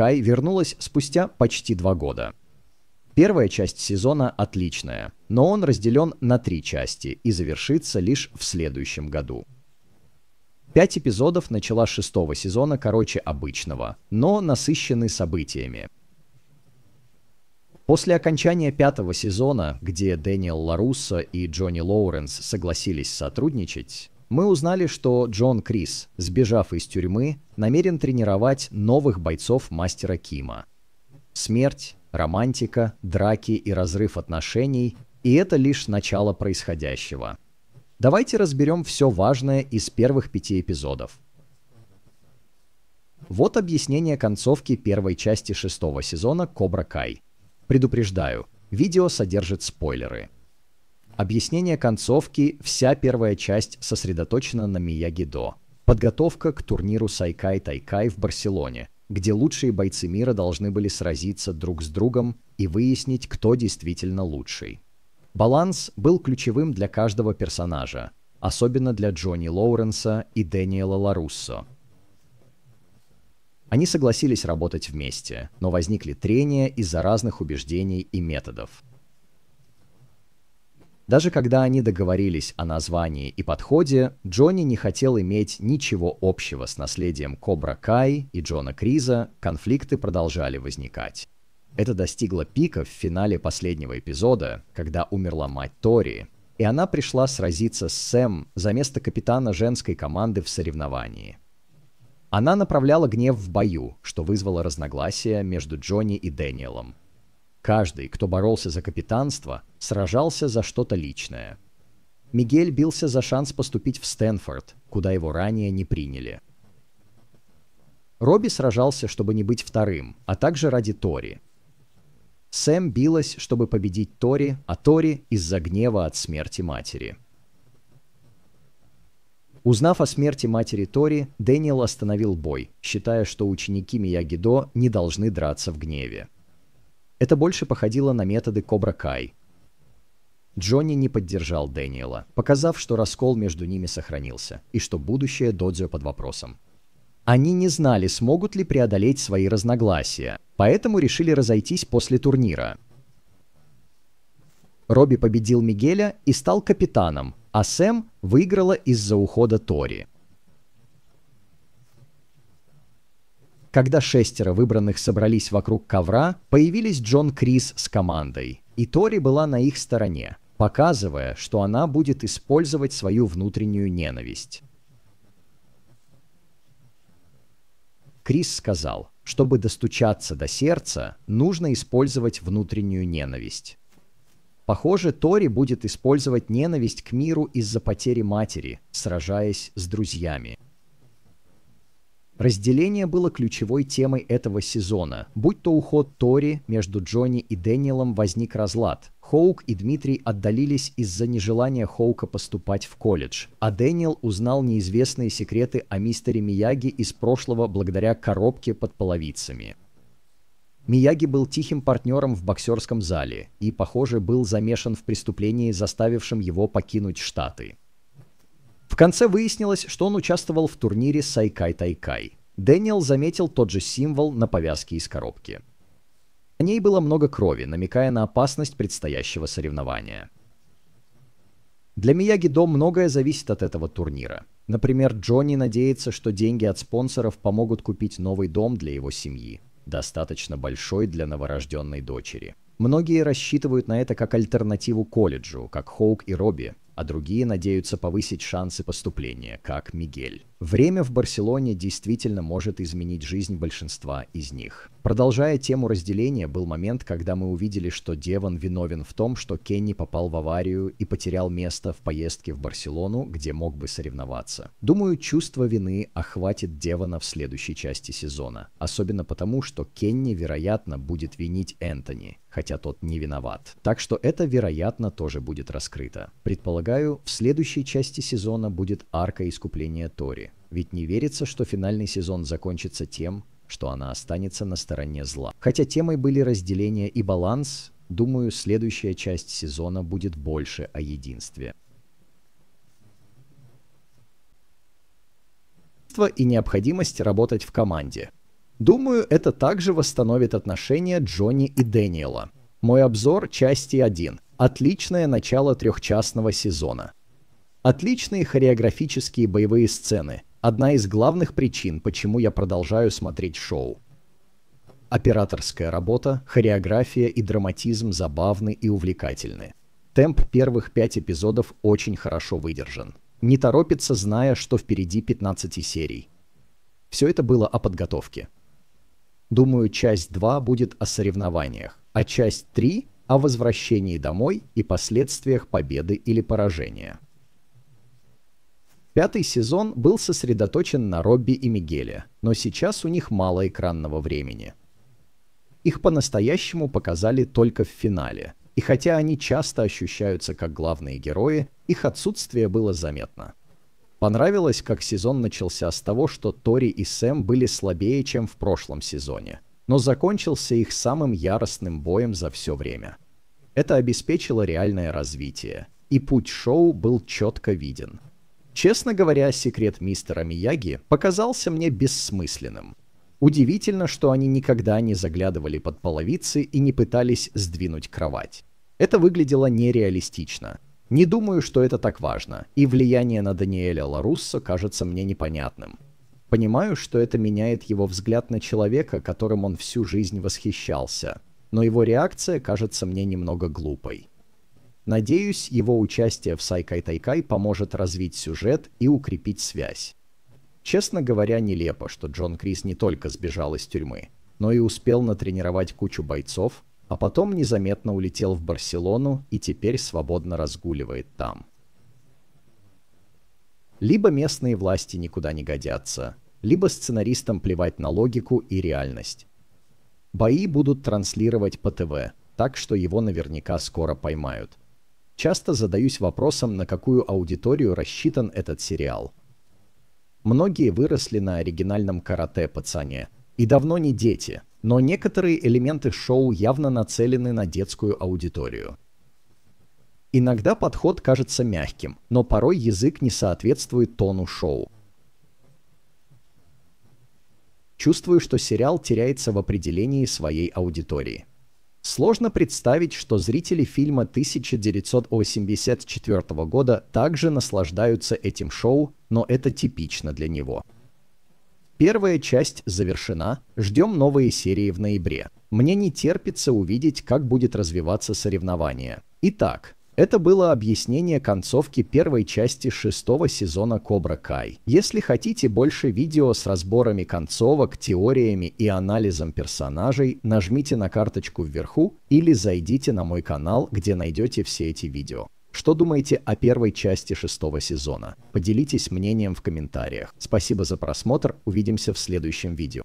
Кай вернулась спустя почти два года. Первая часть сезона отличная, но он разделен на три части и завершится лишь в следующем году. Пять эпизодов начала шестого сезона короче обычного, но насыщены событиями. После окончания пятого сезона, где Дэниел Ларусса и Джонни Лоуренс согласились сотрудничать, мы узнали, что Джон Крис, сбежав из тюрьмы, намерен тренировать новых бойцов мастера Кима. Смерть, романтика, драки и разрыв отношений – и это лишь начало происходящего. Давайте разберем все важное из первых пяти эпизодов. Вот объяснение концовки первой части шестого сезона «Кобра Кай». Предупреждаю, видео содержит спойлеры – Объяснение концовки, вся первая часть сосредоточена на Мияги-до. Подготовка к турниру Сайкай-Тайкай в Барселоне, где лучшие бойцы мира должны были сразиться друг с другом и выяснить, кто действительно лучший. Баланс был ключевым для каждого персонажа, особенно для Джонни Лоуренса и Дэниела Ларуссо. Они согласились работать вместе, но возникли трения из-за разных убеждений и методов. Даже когда они договорились о названии и подходе, Джонни не хотел иметь ничего общего с наследием Кобра Кай и Джона Криза, конфликты продолжали возникать. Это достигло пика в финале последнего эпизода, когда умерла мать Тори, и она пришла сразиться с Сэм за место капитана женской команды в соревновании. Она направляла гнев в бою, что вызвало разногласия между Джонни и Дэниелом, Каждый, кто боролся за капитанство, сражался за что-то личное. Мигель бился за шанс поступить в Стэнфорд, куда его ранее не приняли. Робби сражался, чтобы не быть вторым, а также ради Тори. Сэм билась, чтобы победить Тори, а Тори из-за гнева от смерти матери. Узнав о смерти матери Тори, Дэниел остановил бой, считая, что ученики Миягидо не должны драться в гневе. Это больше походило на методы Кобра Кай. Джонни не поддержал Дэниела, показав, что раскол между ними сохранился, и что будущее Додзио под вопросом. Они не знали, смогут ли преодолеть свои разногласия, поэтому решили разойтись после турнира. Робби победил Мигеля и стал капитаном, а Сэм выиграла из-за ухода Тори. Когда шестеро выбранных собрались вокруг ковра, появились Джон Крис с командой, и Тори была на их стороне, показывая, что она будет использовать свою внутреннюю ненависть. Крис сказал, чтобы достучаться до сердца, нужно использовать внутреннюю ненависть. Похоже, Тори будет использовать ненависть к миру из-за потери матери, сражаясь с друзьями. Разделение было ключевой темой этого сезона. Будь то уход Тори, между Джонни и Дэниелом возник разлад. Хоук и Дмитрий отдалились из-за нежелания Хоука поступать в колледж, а Дэниел узнал неизвестные секреты о мистере Мияги из прошлого благодаря коробке под половицами. Мияги был тихим партнером в боксерском зале и, похоже, был замешан в преступлении, заставившем его покинуть Штаты. В конце выяснилось, что он участвовал в турнире Сайкай Тайкай. Дэниел заметил тот же символ на повязке из коробки. На ней было много крови, намекая на опасность предстоящего соревнования. Для Мияги-до многое зависит от этого турнира. Например, Джонни надеется, что деньги от спонсоров помогут купить новый дом для его семьи, достаточно большой для новорожденной дочери. Многие рассчитывают на это как альтернативу колледжу, как Хоук и Робби, а другие надеются повысить шансы поступления, как Мигель. Время в Барселоне действительно может изменить жизнь большинства из них. Продолжая тему разделения, был момент, когда мы увидели, что Деван виновен в том, что Кенни попал в аварию и потерял место в поездке в Барселону, где мог бы соревноваться. Думаю, чувство вины охватит Девана в следующей части сезона, особенно потому, что Кенни, вероятно, будет винить Энтони, хотя тот не виноват. Так что это, вероятно, тоже будет раскрыто. Предполагаю, в следующей части сезона будет арка искупления Тори. Ведь не верится, что финальный сезон закончится тем, что она останется на стороне зла. Хотя темой были разделение и баланс, думаю, следующая часть сезона будет больше о единстве. и необходимость работать в команде. Думаю, это также восстановит отношения Джонни и Дэниела. Мой обзор части 1. Отличное начало трехчастного сезона. Отличные хореографические боевые сцены – одна из главных причин, почему я продолжаю смотреть шоу. Операторская работа, хореография и драматизм забавны и увлекательны. Темп первых пять эпизодов очень хорошо выдержан. Не торопится, зная, что впереди 15 серий. Все это было о подготовке. Думаю, часть 2 будет о соревнованиях, а часть 3 – о возвращении домой и последствиях победы или поражения. Пятый сезон был сосредоточен на Робби и Мигеле, но сейчас у них мало экранного времени. Их по-настоящему показали только в финале, и хотя они часто ощущаются как главные герои, их отсутствие было заметно. Понравилось, как сезон начался с того, что Тори и Сэм были слабее, чем в прошлом сезоне, но закончился их самым яростным боем за все время. Это обеспечило реальное развитие, и путь шоу был четко виден. Честно говоря, секрет мистера Мияги показался мне бессмысленным. Удивительно, что они никогда не заглядывали под половицы и не пытались сдвинуть кровать. Это выглядело нереалистично – не думаю, что это так важно, и влияние на Даниэля Ларусса кажется мне непонятным. Понимаю, что это меняет его взгляд на человека, которым он всю жизнь восхищался, но его реакция кажется мне немного глупой. Надеюсь, его участие в Сайкай Тайкай поможет развить сюжет и укрепить связь. Честно говоря, нелепо, что Джон Крис не только сбежал из тюрьмы, но и успел натренировать кучу бойцов, а потом незаметно улетел в Барселону и теперь свободно разгуливает там. Либо местные власти никуда не годятся, либо сценаристам плевать на логику и реальность. Бои будут транслировать по ТВ, так что его наверняка скоро поймают. Часто задаюсь вопросом, на какую аудиторию рассчитан этот сериал. Многие выросли на оригинальном карате пацане, и давно не дети – но некоторые элементы шоу явно нацелены на детскую аудиторию. Иногда подход кажется мягким, но порой язык не соответствует тону шоу. Чувствую, что сериал теряется в определении своей аудитории. Сложно представить, что зрители фильма 1984 года также наслаждаются этим шоу, но это типично для него – Первая часть завершена, ждем новые серии в ноябре. Мне не терпится увидеть, как будет развиваться соревнование. Итак, это было объяснение концовки первой части шестого сезона «Кобра Кай». Если хотите больше видео с разборами концовок, теориями и анализом персонажей, нажмите на карточку вверху или зайдите на мой канал, где найдете все эти видео. Что думаете о первой части шестого сезона? Поделитесь мнением в комментариях. Спасибо за просмотр, увидимся в следующем видео.